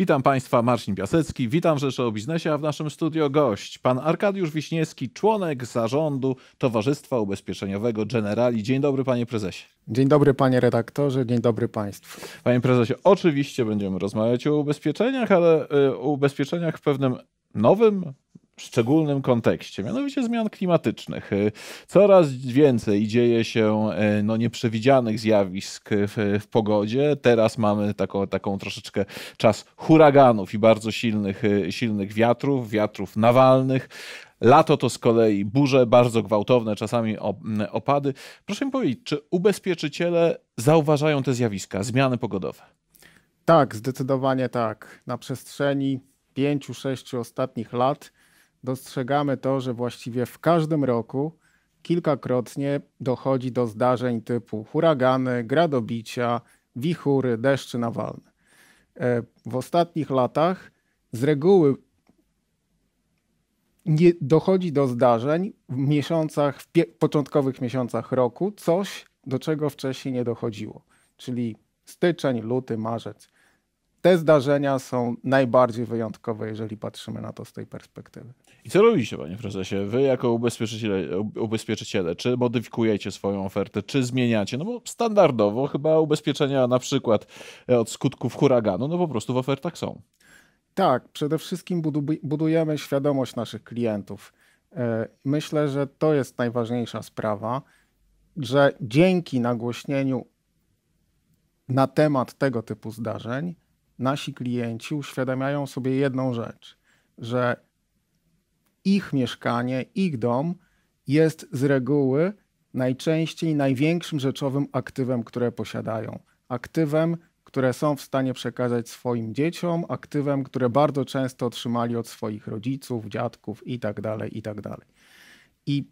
Witam Państwa, Marcin Piasecki, witam w Rzeczy o Biznesie, a w naszym studio gość, pan Arkadiusz Wiśniewski, członek zarządu Towarzystwa Ubezpieczeniowego Generali. Dzień dobry, panie prezesie. Dzień dobry, panie redaktorze, dzień dobry państwu. Panie prezesie, oczywiście będziemy rozmawiać o ubezpieczeniach, ale y, o ubezpieczeniach w pewnym nowym, szczególnym kontekście, mianowicie zmian klimatycznych. Y, coraz więcej dzieje się y, no, nieprzewidzianych zjawisk w, w, pogodzie. Teraz mamy taką, taką troszeczkę czas huraganów i bardzo silnych, y, silnych wiatrów, wiatrów nawalnych. Lato to z kolei burze, bardzo gwałtowne, czasami opady. Proszę mi powiedzieć, czy ubezpieczyciele zauważają te zjawiska, zmiany pogodowe? Tak, zdecydowanie tak. Na przestrzeni pięciu, sześciu ostatnich lat dostrzegamy to, że właściwie w każdym roku kilkakrotnie dochodzi do zdarzeń typu huragany, gradobicia, wichury, deszczy nawalne. W ostatnich latach z reguły nie dochodzi do zdarzeń w miesiącach, w początkowych miesiącach roku, coś, do czego wcześniej nie dochodziło, czyli styczeń, luty, marzec te zdarzenia są najbardziej wyjątkowe, jeżeli patrzymy na to z tej perspektywy. I co robicie, panie prezesie? Wy jako ubezpieczyciele, ubezpieczyciele czy modyfikujecie swoją ofertę, czy zmieniacie? No bo standardowo chyba ubezpieczenia na przykład e, od skutków huraganu, no po prostu w ofertach są. Tak, przede wszystkim budujemy świadomość naszych klientów. E, myślę, że to jest najważniejsza sprawa, że dzięki nagłośnieniu na temat tego typu zdarzeń, nasi klienci uświadamiają sobie jedną rzecz, że ich mieszkanie, ich dom jest z reguły najczęściej największym rzeczowym aktywem, które posiadają. Aktywem, które są w stanie przekazać swoim dzieciom, aktywem, które bardzo często otrzymali od swoich rodziców, dziadków itd. Tak itd. Tak I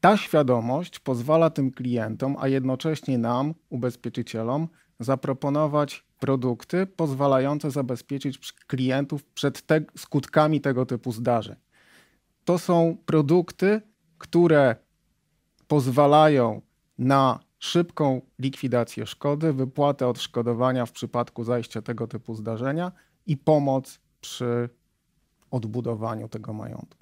ta świadomość pozwala tym klientom, a jednocześnie nam, ubezpieczycielom, zaproponować produkty pozwalające zabezpieczyć klientów przed te skutkami tego typu zdarzeń. To są produkty, które pozwalają na szybką likwidację szkody, wypłatę odszkodowania w przypadku zajścia tego typu zdarzenia i pomoc przy odbudowaniu tego majątku.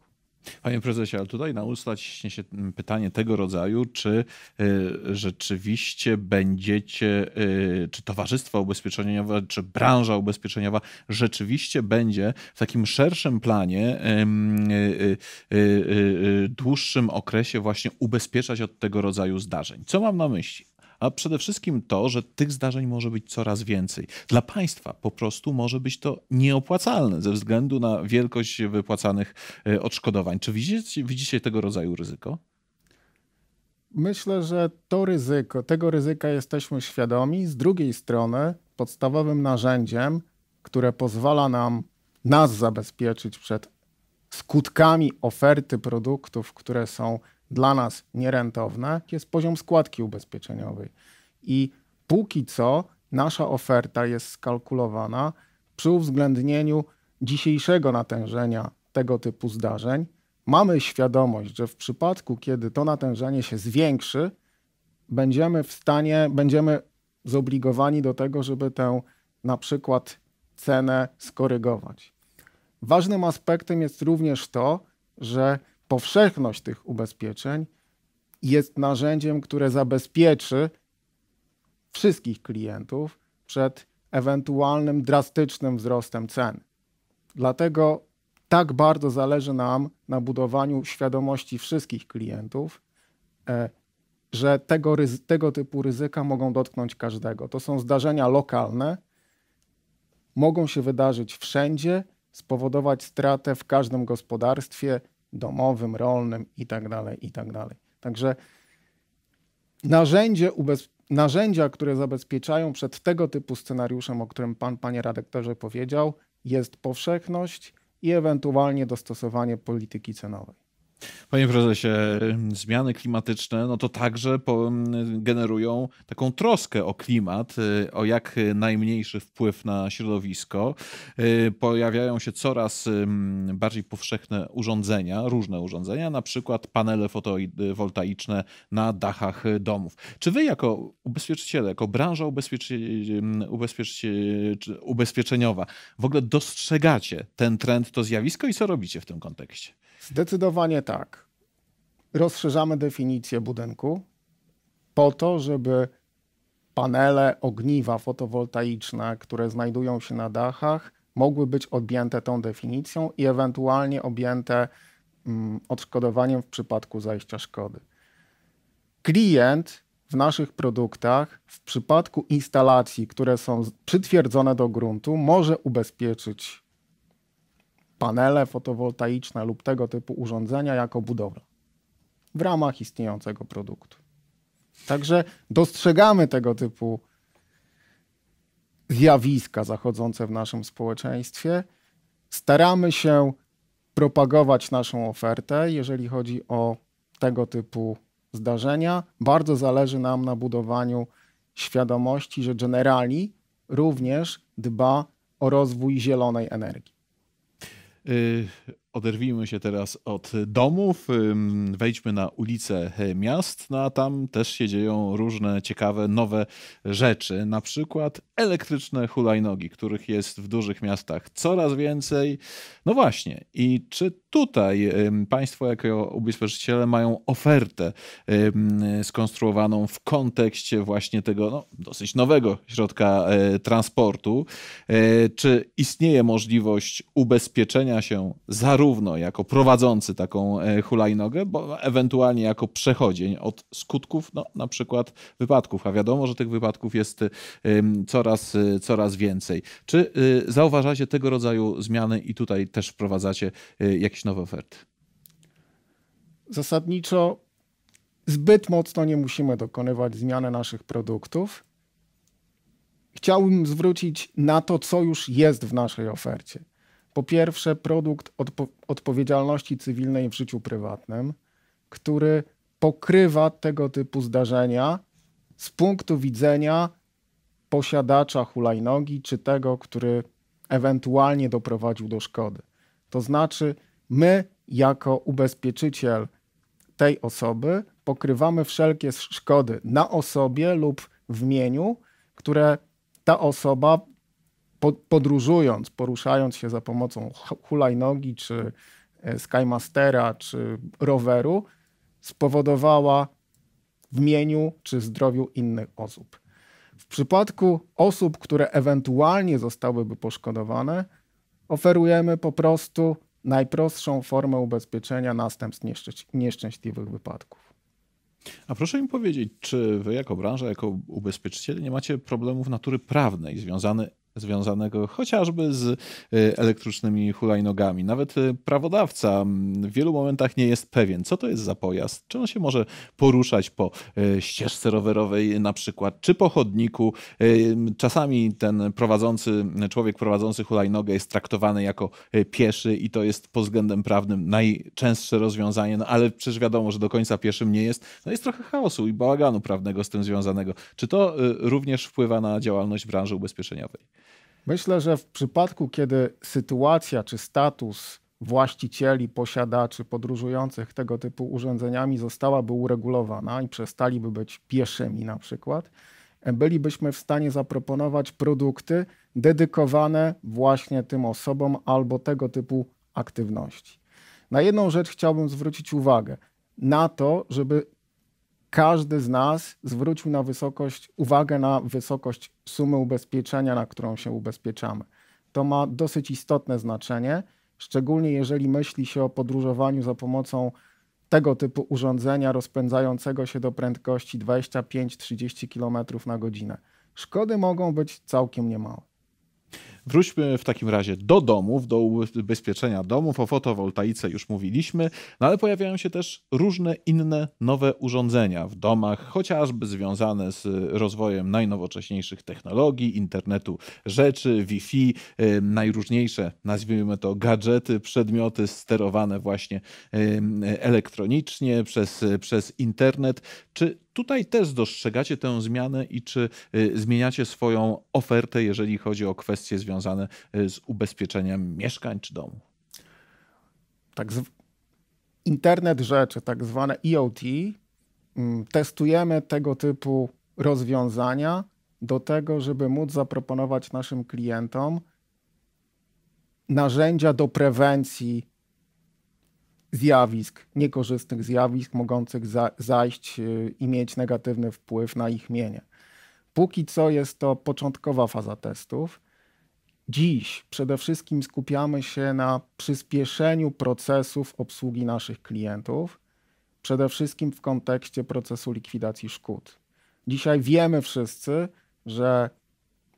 Panie prezesie, ale tutaj na usta ciśnie się pytanie tego rodzaju, czy y, rzeczywiście będziecie, y, czy towarzystwo ubezpieczeniowe, czy branża ubezpieczeniowa rzeczywiście będzie w takim szerszym planie, y, dłuższym okresie właśnie ubezpieczać od tego rodzaju zdarzeń. Co mam na myśli? a przede wszystkim to, że tych zdarzeń może być coraz więcej. Dla państwa po prostu może być to nieopłacalne ze względu na wielkość wypłacanych e, odszkodowań. Czy widzicie, widzicie tego rodzaju ryzyko? Myślę, że to ryzyko, tego ryzyka jesteśmy świadomi. Z drugiej strony, podstawowym narzędziem, które pozwala nam nas zabezpieczyć przed skutkami oferty produktów, które są dla nas nierentowne, jest poziom składki ubezpieczeniowej. I póki co nasza oferta jest skalkulowana przy uwzględnieniu dzisiejszego natężenia tego typu zdarzeń. Mamy świadomość, że w przypadku, kiedy to natężenie się zwiększy, będziemy w stanie, będziemy zobligowani do tego, żeby tę na przykład cenę skorygować. Ważnym aspektem jest również to, że powszechność tych ubezpieczeń jest narzędziem, które zabezpieczy wszystkich klientów przed ewentualnym drastycznym wzrostem cen. Dlatego tak bardzo zależy nam na budowaniu świadomości wszystkich klientów, e, że tego, tego typu ryzyka mogą dotknąć każdego. To są zdarzenia lokalne, mogą się wydarzyć wszędzie, spowodować stratę w każdym gospodarstwie, domowym, rolnym itd. Tak itd. Tak Także narzędzie ubez... narzędzia, które zabezpieczają przed tego typu scenariuszem, o którym pan, panie redaktorze, powiedział, jest powszechność i ewentualnie dostosowanie polityki cenowej. Panie prezesie, zmiany klimatyczne no to także generują taką troskę o klimat, y, o jak najmniejszy wpływ na środowisko. Y, pojawiają się coraz y, bardziej powszechne urządzenia, różne urządzenia, na przykład panele fotowoltaiczne na dachach domów. Czy wy jako ubezpieczyciele, jako branża ubezpieczy... Ubezpieczy... ubezpieczeniowa w ogóle dostrzegacie ten trend, to zjawisko i co robicie w tym kontekście? Zdecydowanie tak. Rozszerzamy definicję budynku po to, żeby panele, ogniwa fotowoltaiczne, które znajdują się na dachach, mogły być objęte tą definicją i ewentualnie objęte mm, odszkodowaniem w przypadku zajścia szkody. Klient w naszych produktach, w przypadku instalacji, które są przytwierdzone do gruntu, może ubezpieczyć panele fotowoltaiczne lub tego typu urządzenia jako budowla w ramach istniejącego produktu. Także dostrzegamy tego typu zjawiska zachodzące w naszym społeczeństwie. Staramy się propagować naszą ofertę, jeżeli chodzi o tego typu zdarzenia. Bardzo zależy nam na budowaniu świadomości, że Generali również dba o rozwój zielonej energii. Uh. Oderwijmy się teraz od domów, wejdźmy na ulice miast, no a tam też się dzieją różne ciekawe, nowe rzeczy, na przykład elektryczne hulajnogi, których jest w dużych miastach coraz więcej. No właśnie, i czy tutaj państwo jako ubezpieczyciele mają ofertę skonstruowaną w kontekście właśnie tego no, dosyć nowego środka e, transportu? E, czy istnieje możliwość ubezpieczenia się zarówno zarówno jako prowadzący taką e, hulajnogę, bo ewentualnie jako przechodzień od skutków, no, na przykład wypadków, a wiadomo, że tych wypadków jest coraz, e, coraz więcej. Czy e, zauważacie tego rodzaju zmiany i tutaj też wprowadzacie jakieś nowe oferty? Zasadniczo zbyt mocno nie musimy dokonywać zmiany naszych produktów. Chciałbym zwrócić na to, co już jest w naszej ofercie. Po pierwsze, produkt odpo odpowiedzialności cywilnej w życiu prywatnym, który pokrywa tego typu zdarzenia z punktu widzenia posiadacza hulajnogi czy tego, który ewentualnie doprowadził do szkody. To znaczy, my jako ubezpieczyciel tej osoby pokrywamy wszelkie szkody na osobie lub w mieniu, które ta osoba podróżując, poruszając się za pomocą hulajnogi, czy e, Skymastera, czy roweru, spowodowała w mieniu czy zdrowiu innych osób. W przypadku osób, które ewentualnie zostałyby poszkodowane, oferujemy po prostu najprostszą formę ubezpieczenia następstw nieszczęś nieszczęśliwych wypadków. A proszę mi powiedzieć, czy wy jako branża, jako ubezpieczyciele nie macie problemów natury prawnej związanych związanego chociażby z y, elektrycznymi hulajnogami. Nawet y, prawodawca w wielu momentach nie jest pewien, co to jest za pojazd, czy on się może poruszać po y, ścieżce rowerowej na przykład, czy po chodniku. Czasami ten prowadzący, człowiek prowadzący hulajnogę jest traktowany jako pieszy i to jest pod względem prawnym najczęstsze rozwiązanie, no ale przecież wiadomo, że do końca pieszym nie jest. No jest trochę chaosu i bałaganu prawnego z tym związanego. Czy to również wpływa na działalność branży ubezpieczeniowej? Myślę, że w przypadku, kiedy sytuacja czy status właścicieli, posiadaczy, podróżujących tego typu urządzeniami zostałaby uregulowana i przestaliby być pieszymi na przykład, bylibyśmy w stanie zaproponować produkty dedykowane właśnie tym osobom albo tego typu aktywności. Na jedną rzecz chciałbym zwrócić uwagę. Na to, żeby każdy z nas zwrócił na wysokość, uwagę na wysokość sumy ubezpieczenia, na którą się ubezpieczamy. To ma dosyć istotne znaczenie, szczególnie jeżeli myśli się o podróżowaniu za pomocą tego typu urządzenia rozpędzającego się do prędkości 25-30 km na godzinę. Szkody mogą być całkiem niemałe. Wróćmy w takim razie do domów, do ubezpieczenia domów. O fotowoltaice już mówiliśmy, no ale pojawiają się też różne inne nowe urządzenia w domach, chociażby związane z rozwojem najnowocześniejszych technologii, internetu rzeczy, Wi-Fi, najróżniejsze, nazwijmy to, gadżety, przedmioty sterowane właśnie elektronicznie przez, przez internet. Czy tutaj też dostrzegacie tę zmianę i czy y, zmieniacie swoją ofertę, jeżeli chodzi o kwestie związane y, z ubezpieczeniem mieszkań czy domu? Tak, internet rzeczy, tak zwane IoT, e mm, testujemy tego typu rozwiązania do tego, żeby móc zaproponować naszym klientom narzędzia do prewencji zjawisk, niekorzystnych zjawisk mogących za, zajść y, i mieć negatywny wpływ na ich mienie. Póki co jest to początkowa faza testów. Dziś przede wszystkim skupiamy się na przyspieszeniu procesów obsługi naszych klientów, przede wszystkim w kontekście procesu likwidacji szkód. Dzisiaj wiemy wszyscy, że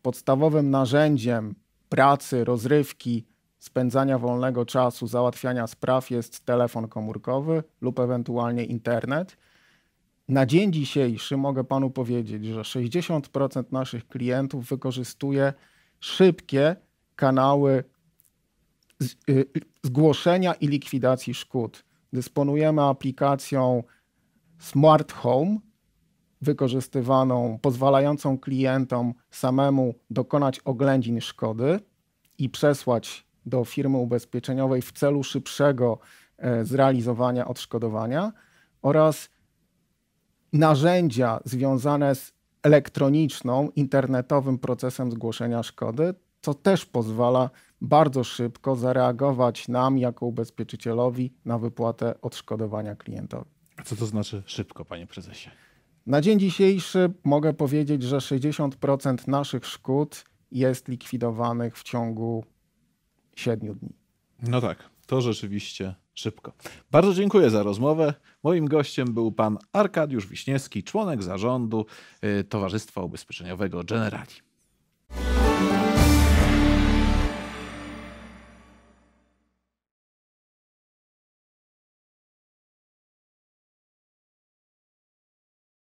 podstawowym narzędziem pracy, rozrywki, spędzania wolnego czasu, załatwiania spraw jest telefon komórkowy lub ewentualnie internet. Na dzień dzisiejszy mogę panu powiedzieć, że 60% naszych klientów wykorzystuje szybkie kanały y, zgłoszenia i likwidacji szkód. Dysponujemy aplikacją Smart Home, wykorzystywaną, pozwalającą klientom samemu dokonać oględzin szkody i przesłać do firmy ubezpieczeniowej w celu szybszego e, zrealizowania odszkodowania oraz narzędzia związane z elektroniczną, internetowym procesem zgłoszenia szkody, co też pozwala bardzo szybko zareagować nam jako ubezpieczycielowi na wypłatę odszkodowania klientowi. A co to znaczy szybko, panie prezesie? Na dzień dzisiejszy mogę powiedzieć, że 60% naszych szkód jest likwidowanych w ciągu 7 dni. No tak, to rzeczywiście szybko. Bardzo dziękuję za rozmowę. Moim gościem był pan Arkadiusz Wiśniewski, członek zarządu y, Towarzystwa Ubezpieczeniowego Generali.